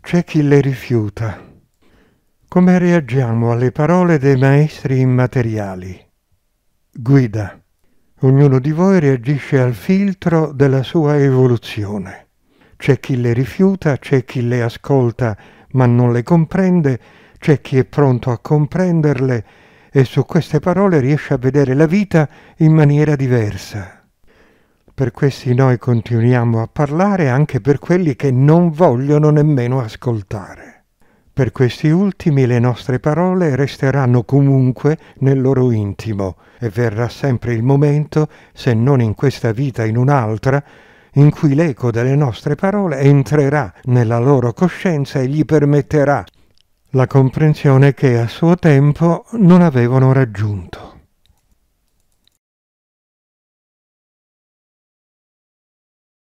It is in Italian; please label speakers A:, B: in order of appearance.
A: c'è chi le rifiuta. Come reagiamo alle parole dei maestri immateriali? Guida. Ognuno di voi reagisce al filtro della sua evoluzione. C'è chi le rifiuta, c'è chi le ascolta ma non le comprende, c'è chi è pronto a comprenderle e su queste parole riesce a vedere la vita in maniera diversa per questi noi continuiamo a parlare anche per quelli che non vogliono nemmeno ascoltare. Per questi ultimi le nostre parole resteranno comunque nel loro intimo e verrà sempre il momento, se non in questa vita in un'altra, in cui l'eco delle nostre parole entrerà nella loro coscienza e gli permetterà la comprensione che a suo tempo non avevano raggiunto.